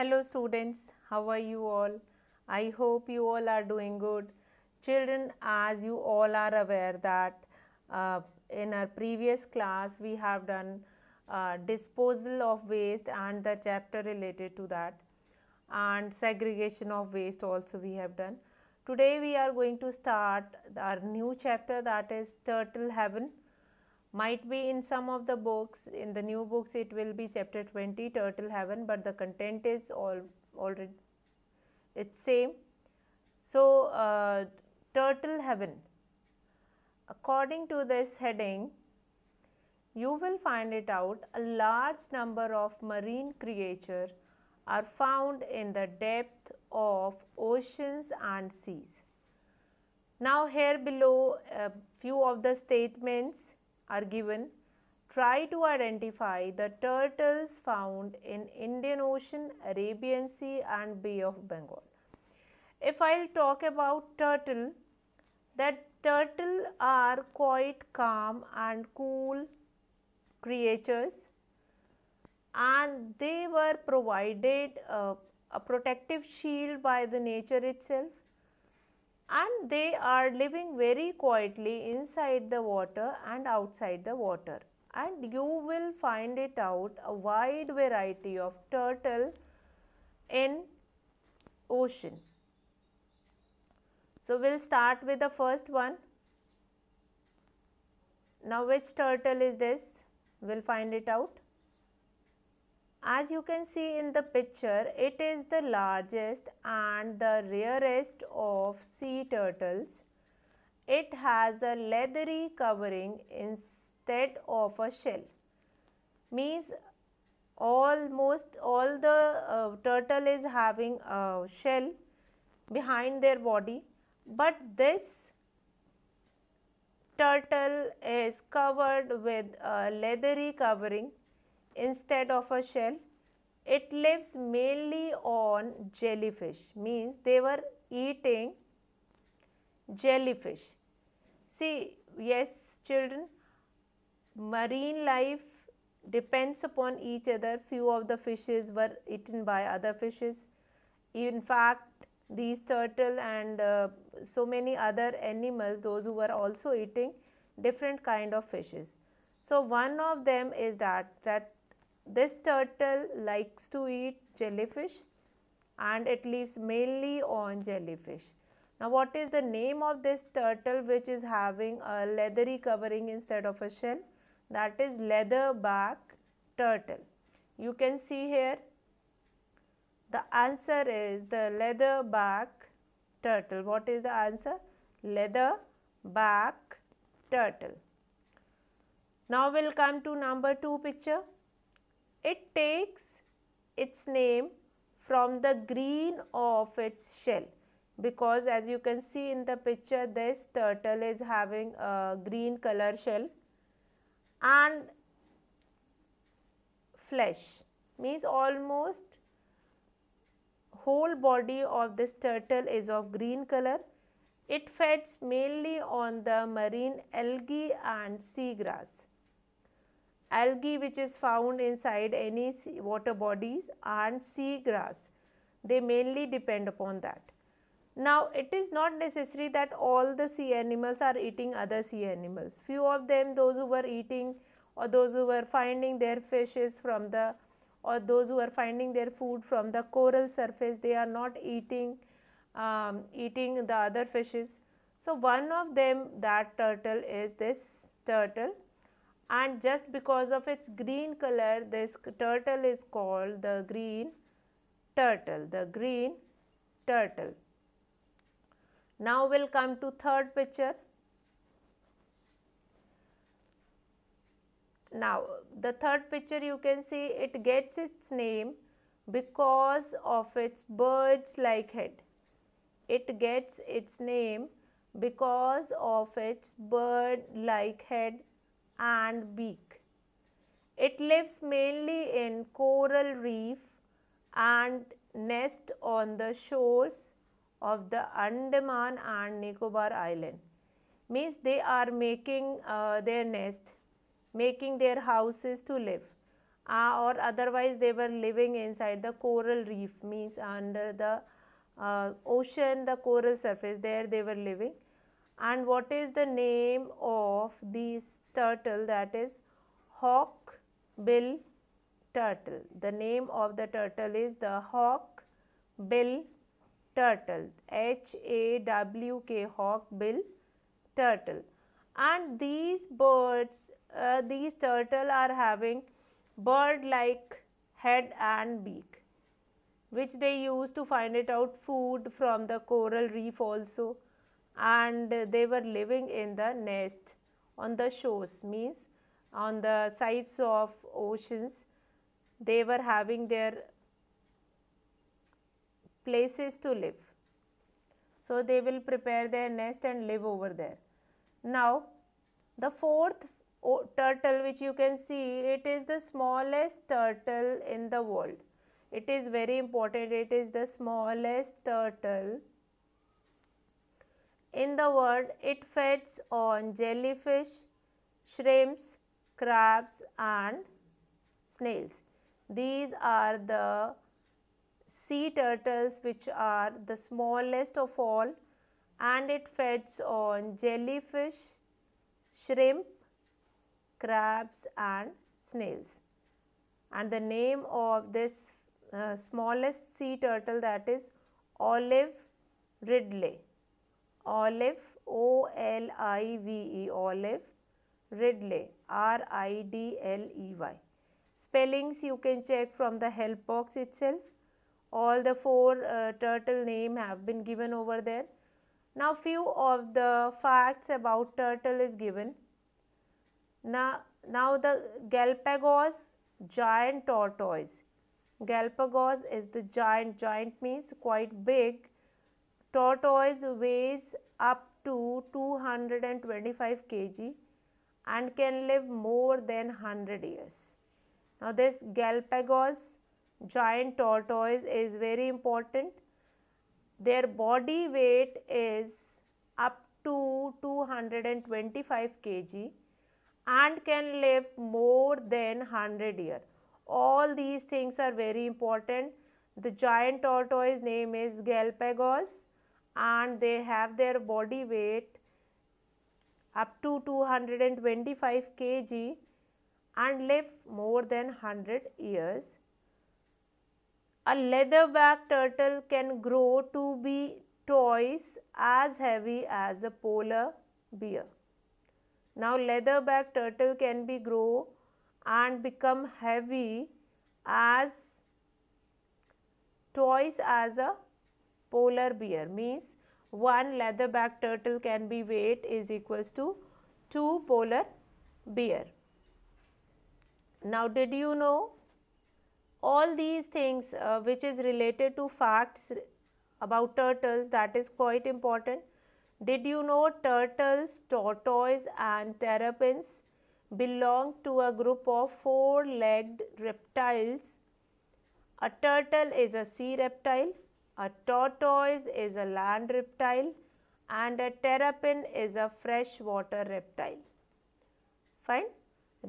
Hello students, how are you all? I hope you all are doing good. Children, as you all are aware that uh, in our previous class we have done uh, disposal of waste and the chapter related to that and segregation of waste also we have done. Today we are going to start our new chapter that is turtle heaven might be in some of the books in the new books it will be chapter 20 turtle heaven but the content is all already it's same so uh, turtle heaven according to this heading you will find it out a large number of marine creature are found in the depth of oceans and seas now here below a few of the statements are given. Try to identify the turtles found in Indian Ocean, Arabian Sea and Bay of Bengal. If I will talk about turtle, that turtle are quite calm and cool creatures and they were provided uh, a protective shield by the nature itself and they are living very quietly inside the water and outside the water and you will find it out a wide variety of turtle in ocean. So, we will start with the first one. Now, which turtle is this? We will find it out. As you can see in the picture, it is the largest and the rarest of sea turtles. It has a leathery covering instead of a shell. Means almost all the uh, turtle is having a shell behind their body but this turtle is covered with a leathery covering instead of a shell. It lives mainly on jellyfish means they were eating jellyfish. See yes children marine life depends upon each other few of the fishes were eaten by other fishes. In fact these turtle and uh, so many other animals those who were also eating different kind of fishes. So, one of them is that that this turtle likes to eat jellyfish and it lives mainly on jellyfish. Now what is the name of this turtle which is having a leathery covering instead of a shell? That is leatherback turtle. You can see here the answer is the leatherback turtle. What is the answer? Leatherback turtle. Now we'll come to number 2 picture. It takes its name from the green of its shell because as you can see in the picture this turtle is having a green color shell and flesh means almost whole body of this turtle is of green color. It feeds mainly on the marine algae and seagrass algae which is found inside any water bodies and seagrass. They mainly depend upon that. Now, it is not necessary that all the sea animals are eating other sea animals. Few of them, those who were eating or those who were finding their fishes from the or those who are finding their food from the coral surface, they are not eating, um, eating the other fishes. So, one of them that turtle is this turtle and just because of its green color this turtle is called the green turtle the green turtle now we'll come to third picture now the third picture you can see it gets its name because of its birds like head it gets its name because of its bird like head and beak. It lives mainly in coral reef and nest on the shores of the Andaman and Nicobar Island. Means they are making uh, their nest, making their houses to live. Uh, or otherwise they were living inside the coral reef means under the uh, ocean the coral surface there they were living and what is the name of this turtle that is hawk bill turtle the name of the turtle is the hawk bill turtle h a w k hawk bill turtle and these birds uh, these turtle are having bird like head and beak which they use to find it out food from the coral reef also and they were living in the nest on the shores means on the sides of oceans they were having their places to live. So, they will prepare their nest and live over there. Now, the fourth turtle which you can see it is the smallest turtle in the world. It is very important it is the smallest turtle in the world, it feeds on jellyfish, shrimps, crabs and snails. These are the sea turtles which are the smallest of all and it feeds on jellyfish, shrimp, crabs and snails. And the name of this uh, smallest sea turtle that is olive ridley olive o l i v e olive ridley r i d l e y spellings you can check from the help box itself all the four uh, turtle name have been given over there now few of the facts about turtle is given now now the galapagos giant tortoise galapagos is the giant giant means quite big Tortoise weighs up to 225 kg and can live more than 100 years. Now this Galapagos giant tortoise is very important. Their body weight is up to 225 kg and can live more than 100 year. All these things are very important. The giant tortoise name is Galapagos and they have their body weight up to 225 kg and live more than 100 years. A leatherback turtle can grow to be twice as heavy as a polar bear. Now leatherback turtle can be grow and become heavy as twice as a polar bear means one leatherback turtle can be weight is equals to two polar bear. Now did you know all these things uh, which is related to facts about turtles that is quite important. Did you know turtles, tortoise and terrapins belong to a group of four-legged reptiles. A turtle is a sea reptile a tortoise is a land reptile and a terrapin is a freshwater reptile. Fine.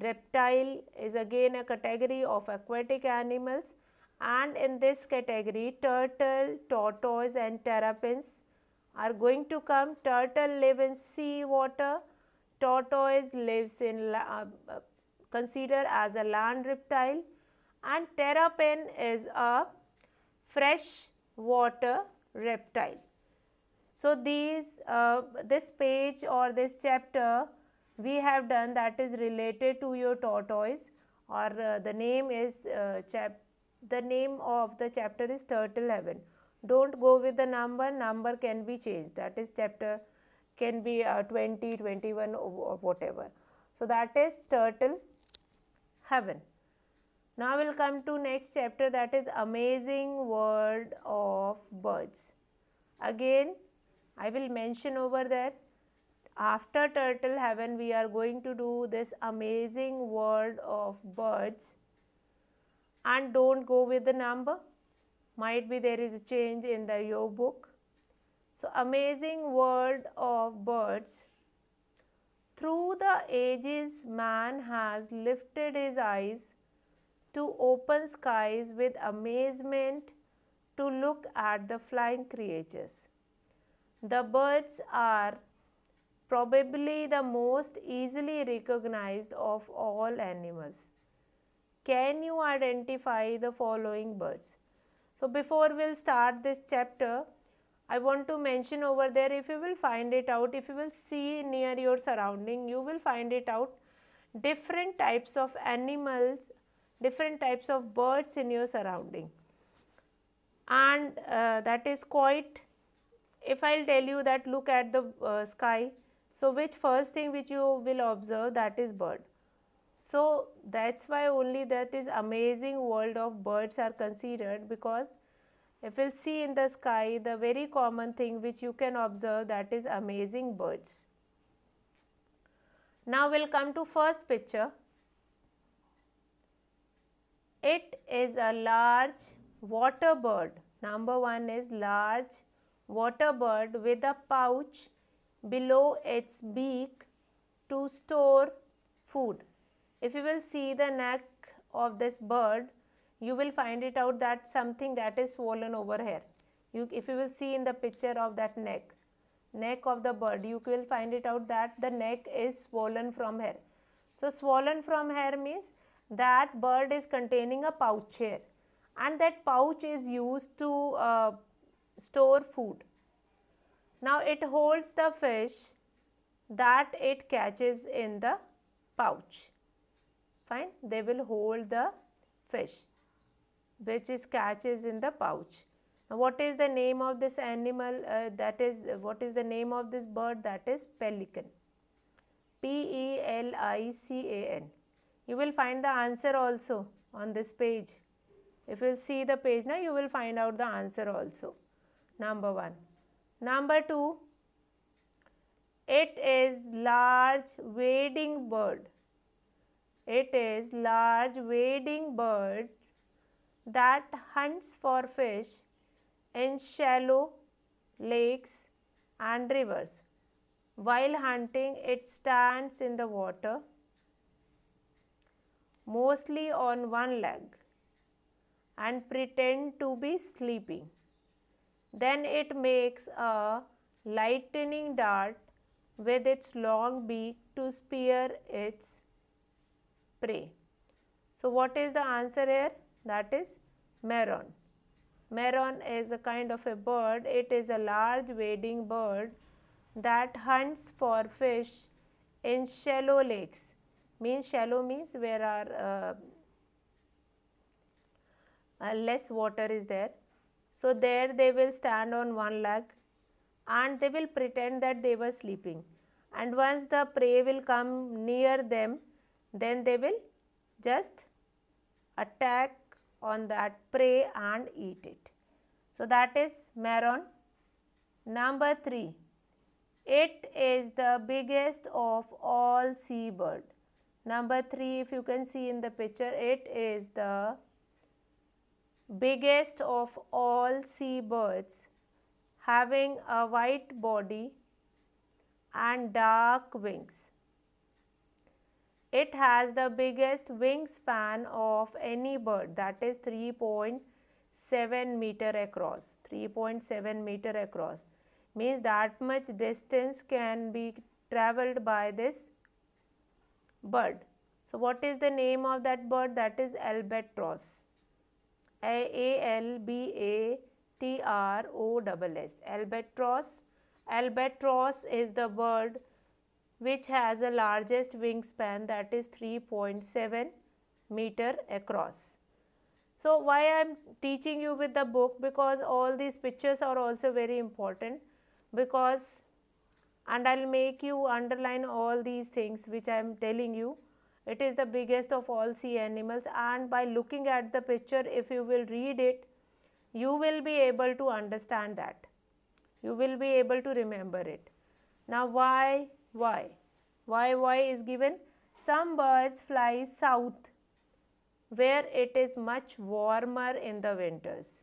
Reptile is again a category of aquatic animals and in this category turtle, tortoise and terrapins are going to come. Turtle live in sea water, tortoise lives in uh, consider as a land reptile and terrapin is a fresh water reptile. So, these uh, this page or this chapter we have done that is related to your tortoise or uh, the name is uh, chap the name of the chapter is turtle heaven don't go with the number number can be changed that is chapter can be uh, 20 21 or, or whatever so that is turtle heaven now we'll come to next chapter that is amazing world of birds. Again, I will mention over there after turtle heaven we are going to do this amazing world of birds and don't go with the number might be there is a change in the your book so amazing world of birds through the ages man has lifted his eyes to open skies with amazement to look at the flying creatures. The birds are probably the most easily recognized of all animals. Can you identify the following birds? So before we'll start this chapter, I want to mention over there if you will find it out, if you will see near your surrounding, you will find it out different types of animals different types of birds in your surrounding and uh, that is quite if I will tell you that look at the uh, sky so which first thing which you will observe that is bird. So that's why only that is amazing world of birds are considered because if you'll see in the sky the very common thing which you can observe that is amazing birds. Now we'll come to first picture. It is a large water bird. Number one is large water bird with a pouch below its beak to store food. If you will see the neck of this bird, you will find it out that something that is swollen over here. You, if you will see in the picture of that neck, neck of the bird, you will find it out that the neck is swollen from here. So, swollen from here means that bird is containing a pouch here and that pouch is used to uh, store food. Now it holds the fish that it catches in the pouch. Fine, they will hold the fish which is catches in the pouch. Now what is the name of this animal uh, that is what is the name of this bird that is pelican. P E L I C A N you will find the answer also on this page. If you will see the page now, you will find out the answer also. Number 1. Number 2. It is large wading bird. It is large wading bird that hunts for fish in shallow lakes and rivers. While hunting, it stands in the water mostly on one leg and pretend to be sleeping. Then it makes a lightning dart with its long beak to spear its prey. So what is the answer here? That is Meron. Meron is a kind of a bird. It is a large wading bird that hunts for fish in shallow lakes means shallow means where are uh, uh, less water is there. So, there they will stand on one leg and they will pretend that they were sleeping and once the prey will come near them then they will just attack on that prey and eat it. So, that is Maron. Number 3. It is the biggest of all seabirds. Number 3, if you can see in the picture, it is the biggest of all seabirds having a white body and dark wings. It has the biggest wingspan of any bird that is 3.7 meter across, 3.7 meter across means that much distance can be travelled by this bird. So what is the name of that bird? That is albatross. s. Albatross. Albatross is the bird which has the largest wingspan that is 3.7 meter across. So why I am teaching you with the book because all these pictures are also very important because and I will make you underline all these things which I am telling you. It is the biggest of all sea animals and by looking at the picture if you will read it, you will be able to understand that. You will be able to remember it. Now why, why? Why, why is given? Some birds fly south where it is much warmer in the winters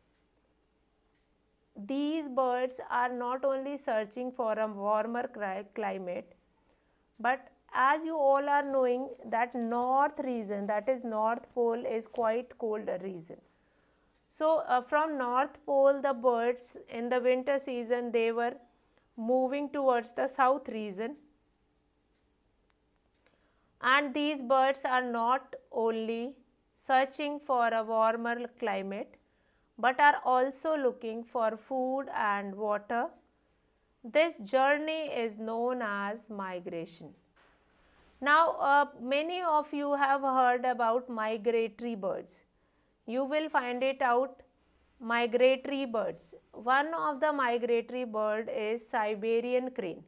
these birds are not only searching for a warmer climate but as you all are knowing that north region that is north pole is quite cold region so uh, from north pole the birds in the winter season they were moving towards the south region and these birds are not only searching for a warmer climate but are also looking for food and water. This journey is known as migration. Now, uh, many of you have heard about migratory birds. You will find it out migratory birds. One of the migratory bird is Siberian crane.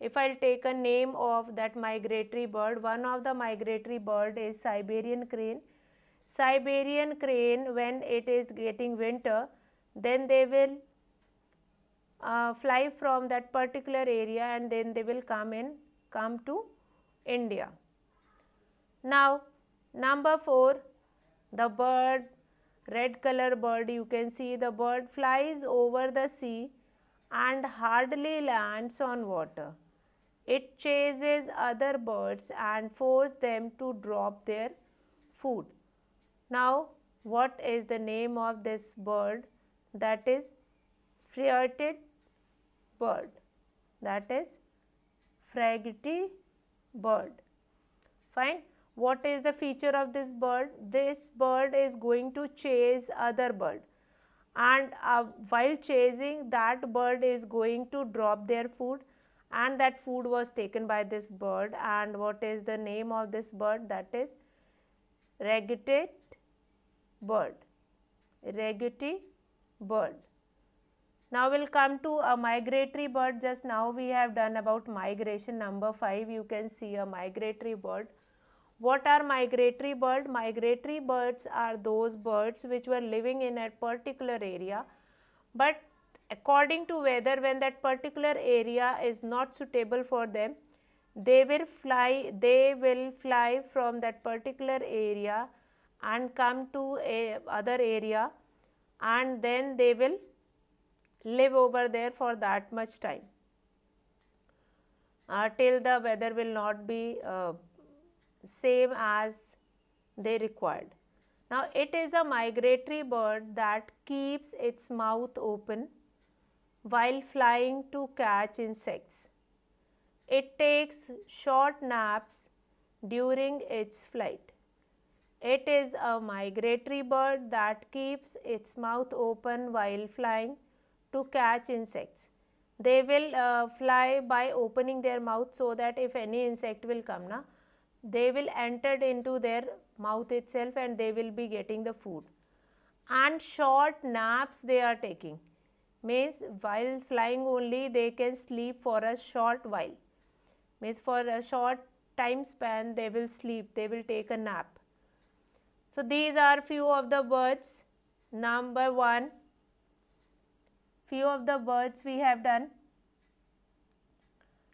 If I will take a name of that migratory bird, one of the migratory bird is Siberian crane Siberian crane when it is getting winter, then they will uh, fly from that particular area and then they will come in, come to India. Now, number 4, the bird, red color bird, you can see the bird flies over the sea and hardly lands on water. It chases other birds and forces them to drop their food. Now, what is the name of this bird? That is friotid bird. That is fragity bird. Fine. What is the feature of this bird? This bird is going to chase other bird and uh, while chasing that bird is going to drop their food and that food was taken by this bird and what is the name of this bird that is regate bird, regulative bird. Now we'll come to a migratory bird. Just now we have done about migration number 5. You can see a migratory bird. What are migratory bird? Migratory birds are those birds which were living in a particular area but according to weather when that particular area is not suitable for them they will fly they will fly from that particular area and come to a other area and then they will live over there for that much time uh, till the weather will not be uh, same as they required. Now, it is a migratory bird that keeps its mouth open while flying to catch insects. It takes short naps during its flight. It is a migratory bird that keeps its mouth open while flying to catch insects. They will uh, fly by opening their mouth so that if any insect will come, na, they will enter into their mouth itself and they will be getting the food. And short naps they are taking means while flying only they can sleep for a short while means for a short time span they will sleep they will take a nap so, these are few of the birds. Number 1, few of the birds we have done.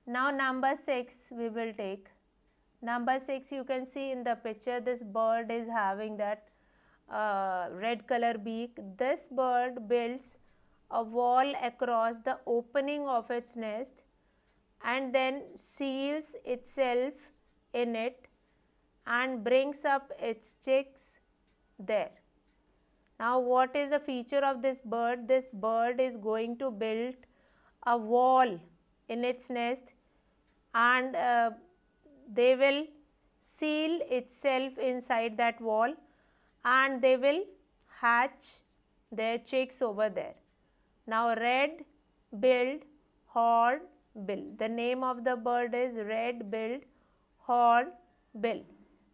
Now, number 6 we will take. Number 6 you can see in the picture this bird is having that uh, red color beak. This bird builds a wall across the opening of its nest and then seals itself in it and brings up its chicks there. Now, what is the feature of this bird? This bird is going to build a wall in its nest and uh, they will seal itself inside that wall and they will hatch their chicks over there. Now, red billed hornbill. The name of the bird is red billed hornbill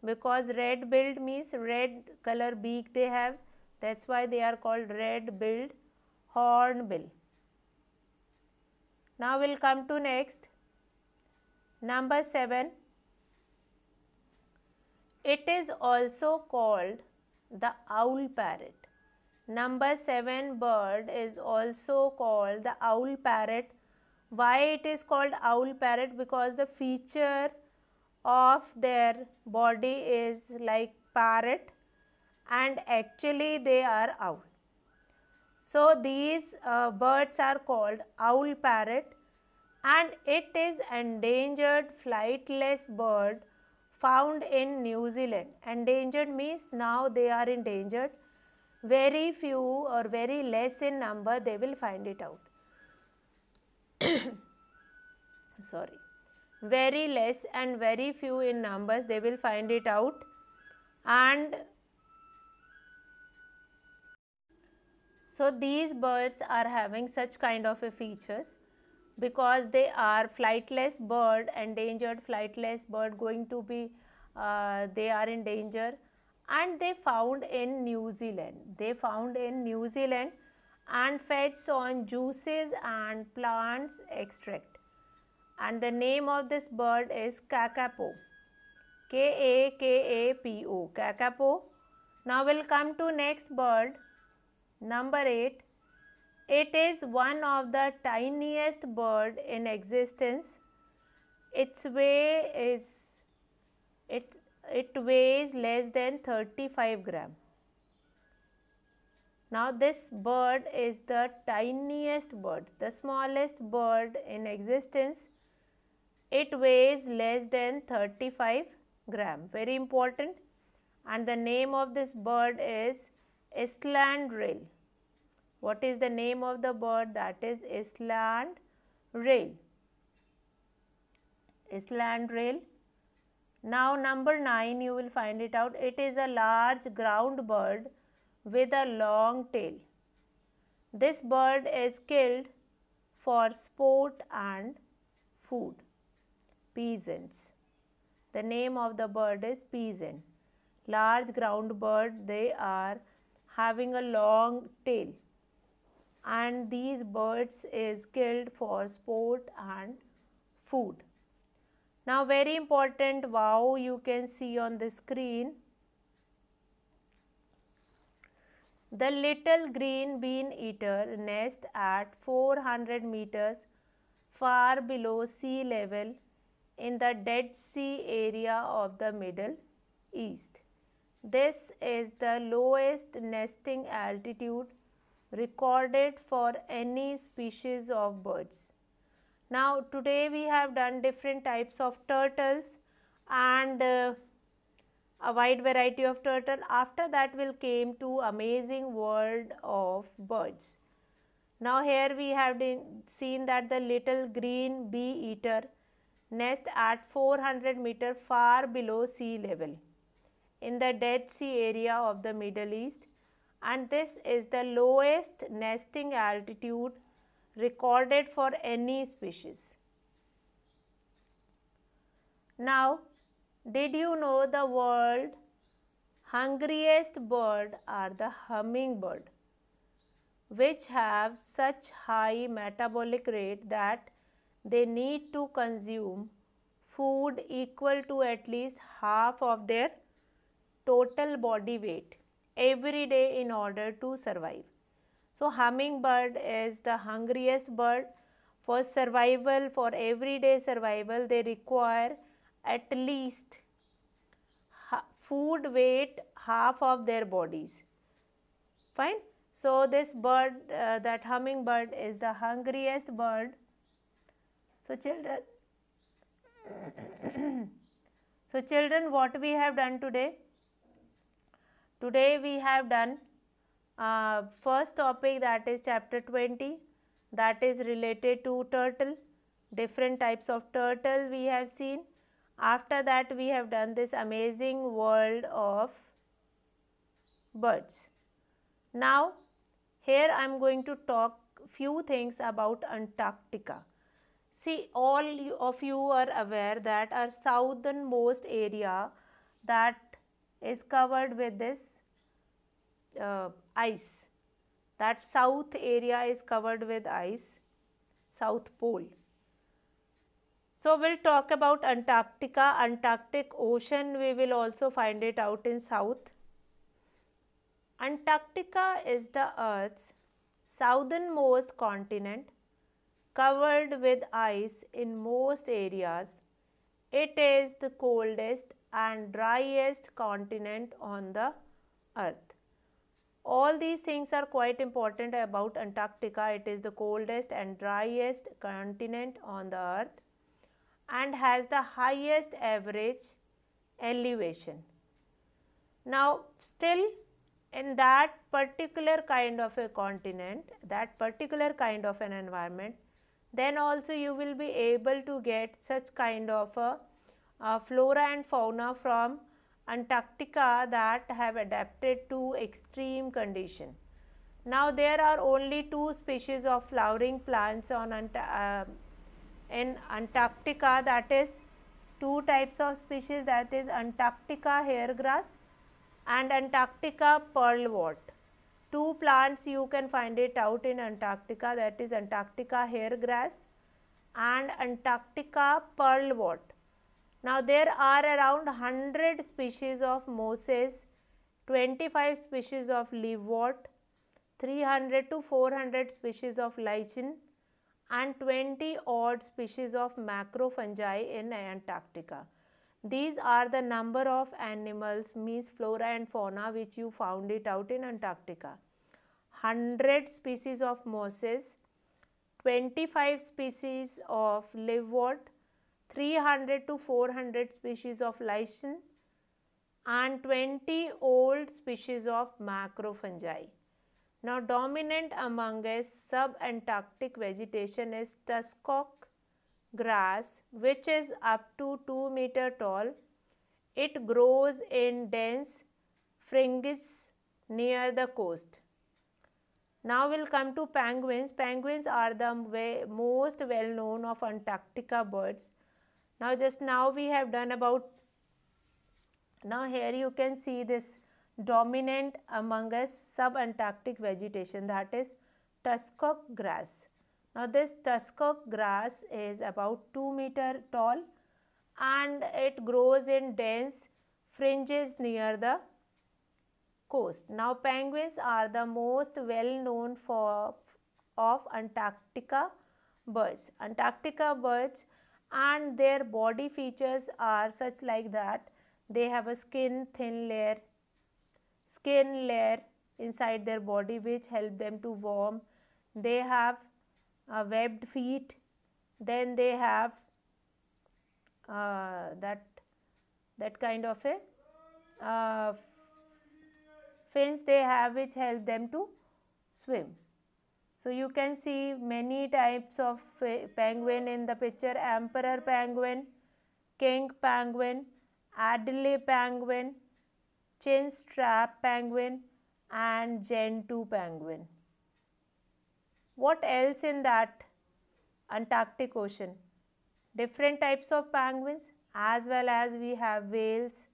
because red billed means red color beak they have that's why they are called red billed hornbill. Now we'll come to next number 7 it is also called the owl parrot number 7 bird is also called the owl parrot why it is called owl parrot because the feature of their body is like parrot and actually they are owl. So, these uh, birds are called owl parrot and it is endangered flightless bird found in New Zealand. Endangered means now they are endangered. Very few or very less in number they will find it out. Sorry very less and very few in numbers they will find it out and so these birds are having such kind of features because they are flightless bird endangered flightless bird going to be uh, they are in danger and they found in New Zealand they found in New Zealand and feds on juices and plants extract and the name of this bird is kakapo k a k a p o kakapo now we'll come to next bird number 8 it is one of the tiniest bird in existence its weight is it it weighs less than 35 gram now this bird is the tiniest bird, the smallest bird in existence. It weighs less than 35 gram. Very important. And the name of this bird is rail. What is the name of the bird? That is rail? Island rail. Now number 9 you will find it out. It is a large ground bird with a long tail. This bird is killed for sport and food. Peasants. The name of the bird is peason. Large ground bird, they are having a long tail. And these birds is killed for sport and food. Now very important wow you can see on the screen. The little green bean eater nest at 400 meters far below sea level in the Dead Sea area of the Middle East. This is the lowest nesting altitude recorded for any species of birds. Now today we have done different types of turtles and uh, a wide variety of turtle. After that we came to amazing world of birds. Now here we have seen that the little green bee eater nest at 400 meter far below sea level in the Dead Sea area of the Middle East and this is the lowest nesting altitude recorded for any species. Now, did you know the world hungriest bird are the hummingbird which have such high metabolic rate that they need to consume food equal to at least half of their total body weight every day in order to survive. So hummingbird is the hungriest bird. For survival, for everyday survival, they require at least food weight half of their bodies. Fine. So this bird, uh, that hummingbird is the hungriest bird so, children, so children what we have done today? Today we have done uh, first topic that is chapter 20 that is related to turtle, different types of turtle we have seen. After that we have done this amazing world of birds. Now here I am going to talk few things about Antarctica see all of you are aware that our southernmost area that is covered with this uh, ice. That south area is covered with ice, south pole. So, we will talk about Antarctica, Antarctic Ocean, we will also find it out in south. Antarctica is the earth's southernmost continent covered with ice in most areas. It is the coldest and driest continent on the earth. All these things are quite important about Antarctica. It is the coldest and driest continent on the earth and has the highest average elevation. Now, still in that particular kind of a continent, that particular kind of an environment, then also you will be able to get such kind of a, a flora and fauna from Antarctica that have adapted to extreme condition. Now there are only two species of flowering plants on uh, in Antarctica that is two types of species that is Antarctica hair grass and Antarctica pearlwort. Two plants you can find it out in Antarctica that is Antarctica hair grass and Antarctica pearlwort. Now there are around 100 species of mosses, 25 species of leafwort, 300 to 400 species of lichen and 20 odd species of macrofungi in Antarctica. These are the number of animals means flora and fauna which you found it out in Antarctica. 100 species of mosses, 25 species of livewort, 300 to 400 species of lichen and 20 old species of macrofungi. Now dominant among us subantarctic vegetation is tussock grass which is up to 2 meter tall. It grows in dense fringes near the coast. Now we'll come to penguins. Penguins are the most well known of Antarctica birds. Now just now we have done about, now here you can see this dominant among us sub-Antarctic vegetation that is tussock grass. Now this tussock grass is about 2 meter tall and it grows in dense fringes near the coast. Now penguins are the most well known for of Antarctica birds. Antarctica birds and their body features are such like that they have a skin thin layer skin layer inside their body which help them to warm. They have uh, webbed feet, then they have uh, that that kind of a uh, fins they have which help them to swim. So, you can see many types of penguin in the picture emperor penguin, king penguin, adelie penguin, chin strap penguin and gentoo penguin. What else in that Antarctic Ocean? Different types of penguins as well as we have whales,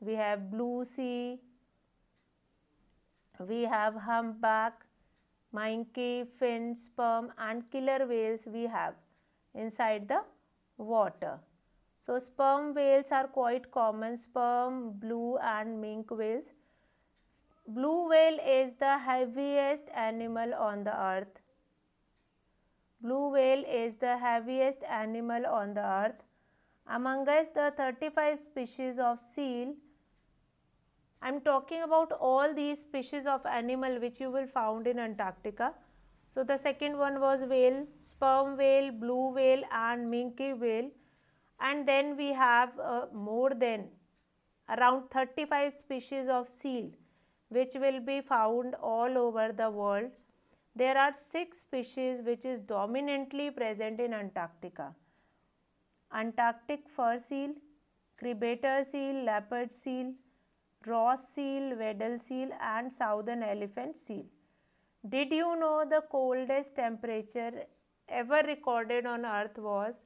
we have blue sea, we have humpback, minke, fin, sperm and killer whales we have inside the water. So, sperm whales are quite common, sperm, blue and mink whales Blue whale is the heaviest animal on the earth. Blue whale is the heaviest animal on the earth. Among us the 35 species of seal, I am talking about all these species of animal which you will found in Antarctica. So, the second one was whale, sperm whale, blue whale and minke whale and then we have uh, more than around 35 species of seal which will be found all over the world. There are six species which is dominantly present in Antarctica. Antarctic fur seal, crebator seal, leopard seal, Ross seal, Weddell seal and southern elephant seal. Did you know the coldest temperature ever recorded on earth was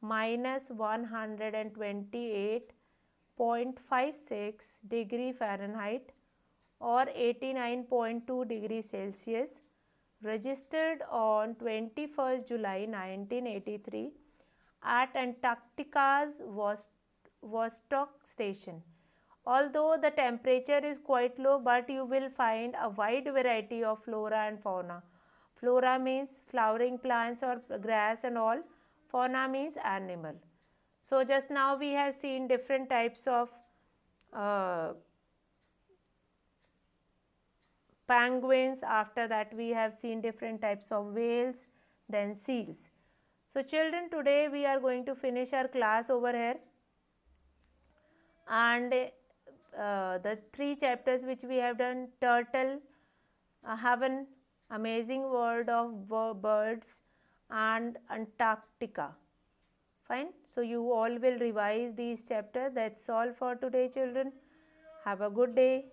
minus 128.56 degree Fahrenheit or 89.2 degree Celsius registered on 21st July 1983 at Antarctica's Vostok station. Although the temperature is quite low but you will find a wide variety of flora and fauna. Flora means flowering plants or grass and all. Fauna means animal. So just now we have seen different types of uh, penguins, after that we have seen different types of whales, then seals. So children today we are going to finish our class over here and uh, the three chapters which we have done turtle, uh, an amazing world of birds and Antarctica. Fine. So you all will revise these chapter. That's all for today children. Have a good day.